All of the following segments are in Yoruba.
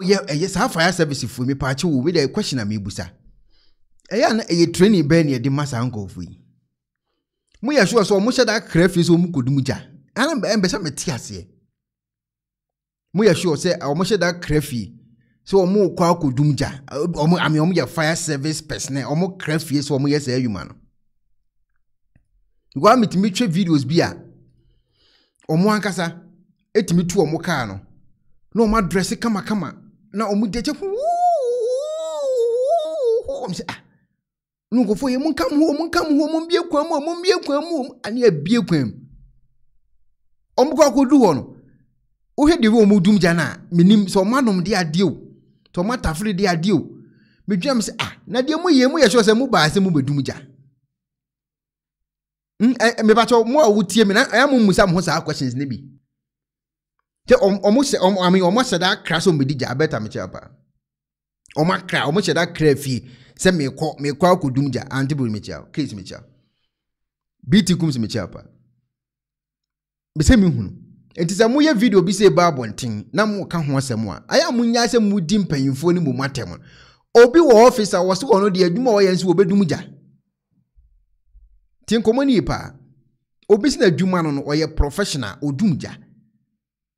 yɛ ɛyɛ saa fire service fo mi paakye wo mi dɛ question a mi busa ɛyɛ ana ɛyɛ training bɛɛ ni yɛde ma saa nkɔɔfo yi mo yɛ sure sɛ ɔmo hyɛ da kra fi so ɔmo kɔ dum gya ana ɛmbɛ sɛ mɛte aseɛ mo yɛ sure sɛ ɔmo hyɛ da kra fi so ɔmo kɔ akɔ dum gya ɔmo ami ɔmo yɛ fire service personnel ɔmo kra fi so ɔmo yɛ sɛ ɛyuma no nkɔla mi tumi twɛ videos bi a ɔmo ankasa etumi tu ɔmo kaa no na ɔmo adrɛse kamakama na ɔmo de kyɛ ɔmo sɛ ah ne nkurɔfoɔ yɛ monka mo hɔ monka mo hɔ mombie kwan mu a mombie kwan mu ane abie kwan mu ɔmo kɔ akɔdu hɔ no wohwɛ deɛ ɔmo dum gya no a menim sɛ ɔmo anom de adeɛ o sɛ ɔmo atafere de adeɛ o medwira m sɛ ah na deɛ mo yɛ mo yɛ sɛ sɛ mo baa sɛ mo bɛdum gya mebakyɛ mo a wotie me na ɛyɛ mo mmusa mo ho saa questions no bi sɛ ɔmo sɛ ɔmo ami ɔmo sɛ da akra sɛ ɔmo di gya abɛta mi kyɛn pa ɔmo akra ɔmo sɛ da akra fie sɛ mekɔ mekɔ akɔdum gya antibodi mi kyɛn case mi kyɛn bt kums mi kyɛn pa bɛsɛ mi hunu nti sɛ moyɛ video bi sɛ ɛba abɔnten na moka ho asɛm a ayɛ a monyae sɛ modi mpanyimfoɔ no mu mu atɛm no obi wɔ ɔfis a wɔse wɔ no deɛ adwuma wɔyɛ nso wɔbɛdum gya nti nkɔmmɔ no yi paa obi si na adwuma no no ɔyɛ professional ɔdum gya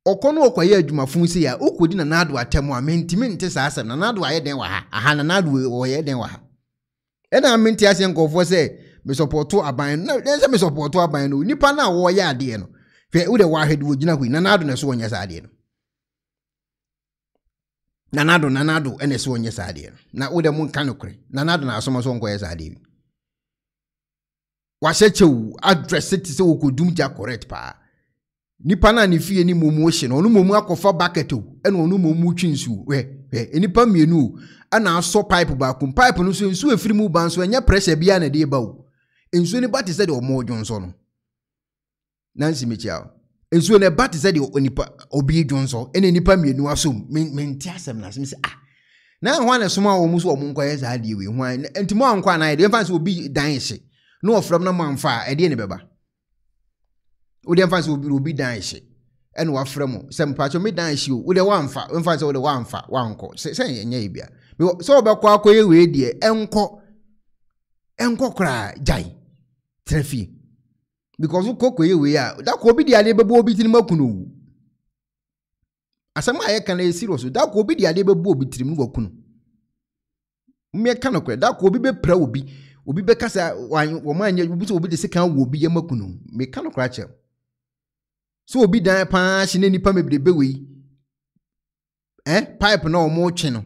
ɔkɔ no ɔkɔyɛ adwumafo sɛ yɛ wokɔdi n'ado atɛm a mentimi nte saa asɛm nanado ayɛ dɛn wɔ ha aha na n'ado ɔyɛ dɛn wɔ ha ɛna mente aseɛ nkɔfoɔ sɛ mesɔpɔto aban no sɛ mesɔpɔto aban no nipa no a wɔyɛ adeɛ no hwɛ wode wɔahwɛ de wɔgyina hɔ yi n'ado na ɛso wɔnyɛ saa adeɛ no nanado nanado ɛna ɛso wɔnyɛ saa adeɛ no na wode mu nka nokorɛ nanado na asoma so wɔnkɔyɛ saa adeɛ bi wahyɛ kyɛw adrɛse te sɛ wɔkɔdum gya correct paa nipa naa ne fie ne mom hye no ɔno mom akɔfa bucket o ɛna ɔno mom twi nsuo hwɛ hwɛ nipa mmienu o ɛna asɔ pipe baako pipe no nso nsuo efiri mu ba nso ɛnyɛ pressure bia na ɛde ba o nsuo ne ba te sɛ deɛ ɔmo dwo nsɔ no nansi mekyia o nsuo ne ba te sɛ deɛ onipa obi dwo nsɔ ɛna nipa mmienu asom me me nti asɛm na asɛm sɛ ah na ɛho ana soma a wɔn nso wɔn nkɔyɛ saa adeɛ wei ho a ntoma nkɔ anayɛ deɛ nfa na ɔfram na ne bɛba. wode mfa sɛ obi dan hye ɛna wafrɛ mu sɛ me dan hye o wode wamfa mfa sɛ wode wamfa wankɔ sɛ ɛnyɛ yi bia sɛ wobɛkɔ akɔyɛ wei deɛ ɛnkɔ ɛnkɔ koraa gyae tena fie because wokɔ kɔyɛ wei a da obi de adeɛ bɛbɔ obi tirim aku no wu asɛm a yɛka no obi de adeɛ bɛbɔ obi tirim no waku no mmeɛka no korɛ da obi bɛpira obi obi bɛka sɛ wɔn anyɛ obi sɛ obi obi no sɛ obi dan paa hye ne nipa bebrebe wei Eh? pipe na wɔn retwe no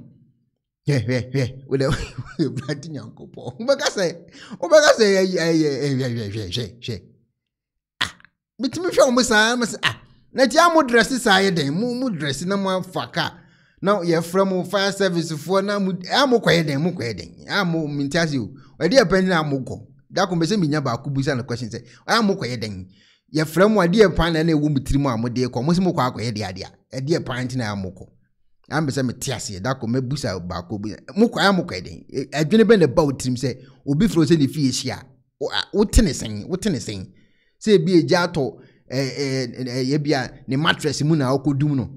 hwɛhwɛhwɛ wòle ebrante nyankopɔ wobɛka sɛ wobɛka sɛ ɛyɛ ɛyɛ hwɛhwɛhwɛ ah bitumi hwɛ wɔn saa ɛmɛ sɛ ah na ti amu dresse saa yɛ dɛn mu mu dresse na mu afa kaa na yɛfrɛ mu fire service foɔ na mu amu kɔyɛ dɛn mu kɔyɛ dɛn amu minti ase o ɛdi yɛ pɛn na amu kɔ dako mbɛ sɛ mi nya baako bu sa na question sɛ amu kɔyɛ dɛn yɛfrɛ mu adeɛ pan na ɛna ɛwɔ mu tiri mu a mo de kɔ mo sɛ mo kɔ akɔyɛ deɛ adeɛ pan ti na mo kɔ sɛ mete aseɛ dako mɛbusa baako bi mo kɔ ayɛ mo kɔ e, adwene bɛ na ba wo tirim sɛ obi firi o sɛ ne fie si a wote ne sɛn wote ne sɛn sɛ ebi egya atɔ ɛɛ ɛɛ ne mattress mu na ɔkɔ dum no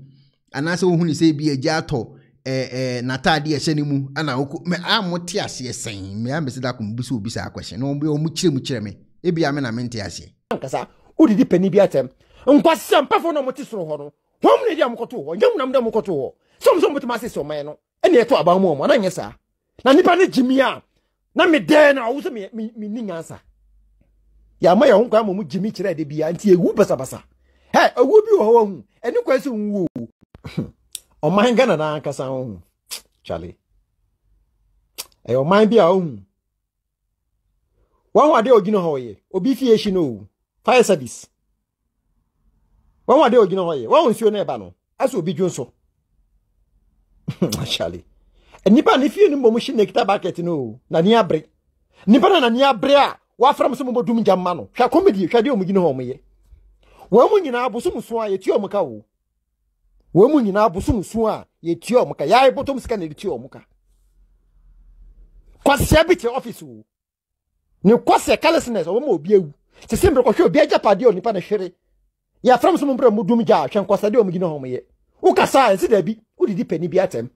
anaasɛ ohun sɛ ebi egya atɔ ɛɛ ɛhyɛ ne mu ana ɔkɔ mɛ a mo te aseɛ sɛn mɛ ame sɛ dako mbusa obi saa akɔhyɛ na wɔn bi wɔn kyerɛ mu kyerɛ me ebi ame na me aseɛ wodidi pani bi atɛm nkwasɛ mpɛfoɔ no a ɔmote soro hɔ no wɔn mu na ɛdi a mokɔto hɔ nyɛ munam dɛ mokɔto hɔ sɔm sɛ mobɛtumi asese ɔman no ɛne ɛto aban mu ɔmo ana nyɛ saa na nnipa no gye me a na medɛɛ no ɔwo sɛ menni nyansa yɛama yɛ ho kwan ma mu gye me kyerɛ de bia nti ɛwu basabasa hɛ ɛwu bi wɔ hɔ wahu ɛne kwan sɛ nwuo ɔman ghana na ankasa wohu kyale ɛyɛ ɔman bi a wohu wahu adeɛ a ɔgyina hɔ yɛ obi fie hyi no o fire service wɔn a de ogyina hɔ yɛ wɔn nsuo no ɛba no asɛ obi dwo nso ahyale nnipa ne fie no mmom hye nekita bucket no o nani abere nnipa no nani abere a wɔafra mo sɛ mobɛdum gya mma no hwɛ kɔmedi hwɛ deɛ ɔmogyina hɔ ɔmoyɛ wɔn mu nyinaa bosom so a yɛtua ɔmo ka o wɔn mu nyinaa bosom so a yɛtua ɔmo ka yɛayɛ bɔtɔm sika na yɛtua ɔmo ka kwasea bi kyerɛ ɔfis o ne kwasea carelessness ɔmo ma obi awu sese mmerɛ kɔhwɛ obi agyapadeɛ onipa na hwere yɛafra m so mmerɛ mu dum gya hwɛ nkɔsadeɛ ɔm gyina hɔ myɛ wokasa ɛnsi daabi wodidi pani bi atɛm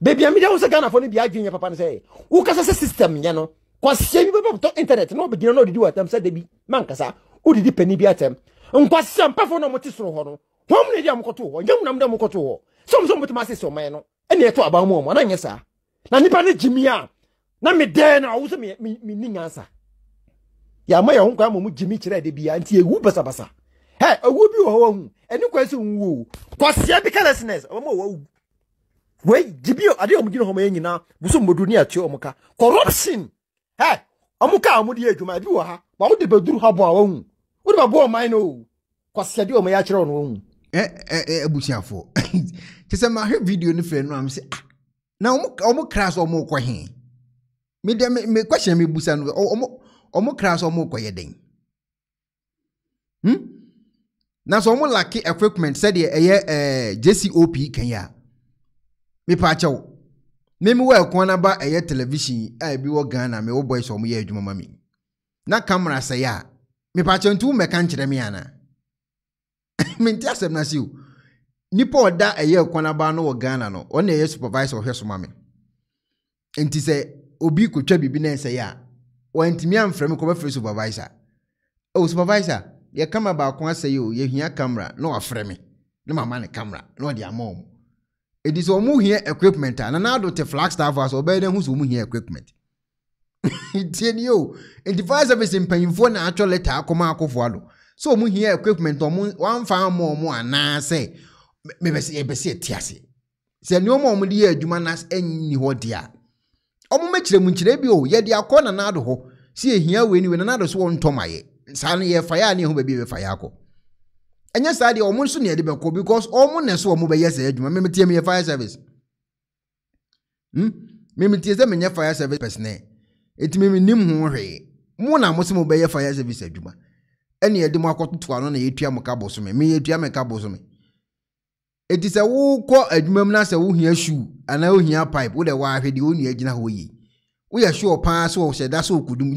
baabi a media wo sɛ ghanafoɔ no bi adwenyɛ papa no sɛ wokasa sɛ system nyɛ no kwasea bi bɛbɛtɔ internet na wɔbɛgyina na ɔdidi wɔ atɛm sɛ dabi mankasa wodidi pani bi atɛm nkwasea mpafoɔ na ɔmote soro hɔ no wɔn mu na ɛdi a mokɔto hɔ nyɛ mu na mu e e na mokɔto hɔ sɛ ɔmo sɛ ɔmo bɛtumi asese ɔman no ɛna ɛto aban mu ɔmo ana nyɛ saa na nipa ne gyimi a na me dɛɛ na ɔwɔ sɛ me me ni yàmọ yẹn nkwa mọ mu jimi kyerɛ de bia nti ewu basabasa hɛ ewu bi wɔ hɔ hu ɛni kwan si nwu o kɔsia bi carelessness ɔmɔ wɔ wu wei jibi ade a wɔn gyina hɔ yɛ nyinaa bosom modu ne atua wɔn ka corruption hɛ wɔn ka a wɔn de yɛ adwuma ebi wɔ ha wɔn de bɛduru ha bɔ a wɔn hu wɔn de bɛbɔ ɔman no o kɔsia de wɔn yɛ akyerɛ wɔn hu. ɛ ɛ ɛ abusuafo kyesɛ maa hwɛ video ni fɛ no am ah, na wɔn kra so wɔn kɔ hɛn mi dɛ mi mi question mi busa ɔmo kra sɛ ɔmo den hmm? na sɛ ɔmo laki equipment sɛdeɛ ɛyɛ ɛɛ eh, jcop kan a mipa akyɛw mímu wɔ ɛkɔn naba a ebi wɔ ghana sɛ ɔmo yɛ adwuma na camera sɛ yɛ mipa akyɛw ntu mɛka nkyerɛ mi ana minti asɛm na si o nipa ɔda ɛyɛ ɛkɔn naba no wɔ ghana no ɔna ɛyɛ supervisor ɔhwɛ so ma mi nti sɛ wɔntumi amfrɛ me kɔbɛfrɛ supervisor o supervisor yɛ kama baako asɛe o yɛhia camera na wafrɛ me na mama ne camera na ɔde ama ɔmo ɛdi sɛ ɔmo hia equipment a nanado te flag staff a sɛ ɔbɛyɛ dɛ ho sɛ hia equipment tie ni o nti fire service mpanyinfoɔ na atwɛ leta akɔma akɔfoɔ do sɛ ɔmo hia equipment ɔmo wɔamfa ama ɔmo anaasɛ mɛbɛsi yɛbɛsi ɛte ase sɛ nneɛma a ɔmo de yɛ adwuma na ɛnni hɔ deɛ a ɔmo mɛkyerɛ mu nkyerɛ bi o yɛde akɔ na naado hɔ si ehia wei ni wei na naado so wɔn ntɔm ayɛ saa no yɛ faya ne ehu baabi yɛ faya akɔ ɛnyɛ saa deɛ ɔmo nso na yɛde bɛkɔ because ɔmo na so ɔmo bɛyɛ saa adwuma mɛmɛ tie mi yɛ fire service hmm mɛmɛ tie sɛ mɛ nyɛ fire service pɛsɛnɛ eti mɛmɛ nim ho hwee mo na mo sɛ mo bɛyɛ fire service adwuma ɛna yɛde mo akɔtoto ano na yɛtua mo ka bɔ so mɛ mɛ yɛtua mɛ ka bɔ so mɛ eti sɛ wokɔ adwuma mu na sɛ wohia shoe anaa ohia pipe wodɛ waahwɛ deɛ onua gyina hɔ yi woyɛ sure paa sɛ ɔhyɛ da sɛ ɔkɔdum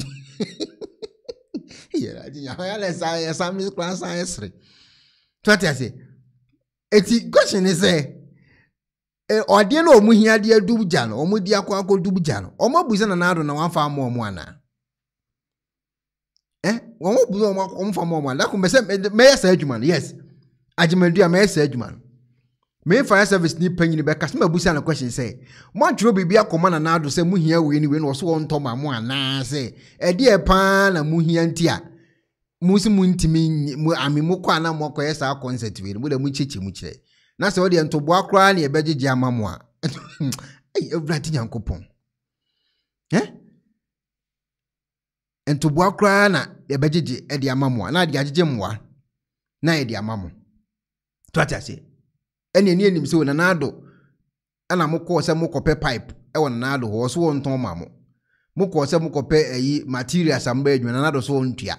yɛsɛsɛsere twate ase eti question ne sɛ ɔdeɛ no ɔmo hia deɛ dub gya no ɔmo de akɔ akɔ dub gya no ɔmo abu sɛ nana ado na wafa ama ɔmo ana ɛ wɔn mo bu sɛ ɔmo fa ama ɔmo ana dako mbɛsɛ mɛyɛ saa adwuma no yes agyemadua mɛyɛ saa adwuma no main fire service ni panyini bɛka sɛ mabusa no question sɛ moatwerɛ biribi akɔma nanaado sɛ mohia wei ne wei na ɔso wɔntɔ ma mo anaa sɛ ɛdeɛ paa na e mohia nti a mo sɛ montimi ame mokɔ ana moakɔyɛ saa concert wei no moda mokyekyɛ mu kyerɛ na sɛ wodeɛ ntoboa koraa ne yɛbɛgyegye ama mo a awurade nyankopɔn ntoboa koraa na yɛbɛgyegye de ama mo na ade agyegye mmoa na yɛde ama mo to ate aseɛ ɛna ani anim sɛ wɔ nana ado ɛna mokɔɔ sɛ mokɔpɛ pipe ɛwɔ nana ado hɔ so wɔntɔn ma mo mokɔɔ sɛ mokɔpɛ ayi materials a mbɛ adwuma nana ado so wɔntua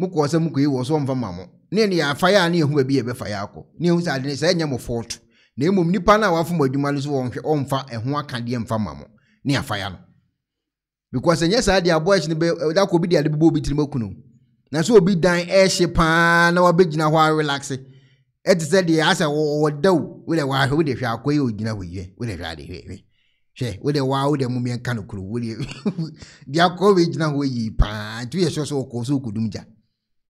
mokɔɔ sɛ mokɔyi wɔ so wɔmfa ma mo ne ne yɛafa yɛ a ne yɛhu baabi yɛbɛfa yɛ akɔ ne yɛhu sɛ ade ne sɛ ɛnyɛ mo fault na mmom nipa no a wafom adwuma no so wɔnhwɛ ɔmfa ɛho akadeɛ mfa ma mo ne yɛafa yɛ no because ɛnyɛ saa deɛ aboa akyi no bɛ dakɔ obi de ade bɛbɔ obi tirim aku na sɛ obi dan ɛhye paa na wabɛgyina hɔ a relaxe ɛte sɛ deɛ asɛ wɔda wode wahwɛ wode hwɛ akɔ yɛ ogyina hɔ yie wode hwɛ ade hwɛ hwɛ wode waa wode mummiɛ nka no kuro wode deɛ akɔ wɔ gyina hɔ yie paa nti woyɛ sɛ sɛ wɔkɔɔ sɛ wokɔdum gya